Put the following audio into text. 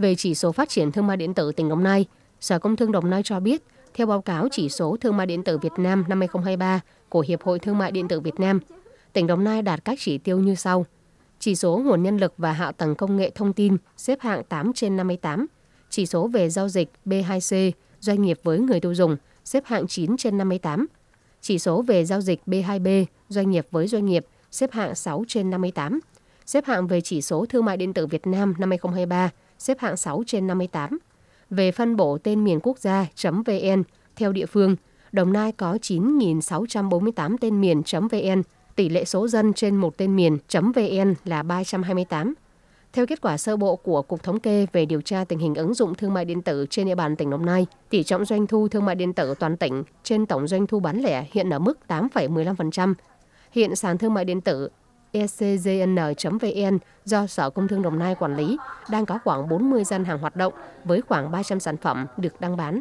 về chỉ số phát triển thương mại điện tử tỉnh Đồng Nai, Sở Công Thương Đồng Nai cho biết, theo báo cáo chỉ số thương mại điện tử Việt Nam năm 2023 của Hiệp hội Thương mại điện tử Việt Nam, tỉnh Đồng Nai đạt các chỉ tiêu như sau. Chỉ số nguồn nhân lực và hạ tầng công nghệ thông tin xếp hạng 8 trên 58. Chỉ số về giao dịch B2C, doanh nghiệp với người tiêu dùng, xếp hạng 9 trên 58. Chỉ số về giao dịch B2B, doanh nghiệp với doanh nghiệp, xếp hạng 6 trên 58. Xếp hạng về chỉ số thương mại điện tử Việt Nam năm 2023 xếp hạng 6 trên 58. Về phân bổ tên miền quốc gia.vn theo địa phương, Đồng Nai có 9.648 tên miền.vn, tỷ lệ số dân trên một tên miền.vn là 328. Theo kết quả sơ bộ của Cục Thống kê về điều tra tình hình ứng dụng thương mại điện tử trên địa bàn tỉnh Đồng Nai, tỷ trọng doanh thu thương mại điện tử toàn tỉnh trên tổng doanh thu bán lẻ hiện ở mức 8,15%. Hiện sàn thương mại điện tử ecjn.vn do Sở Công Thương Đồng Nai quản lý, đang có khoảng 40 gian hàng hoạt động với khoảng 300 sản phẩm được đăng bán.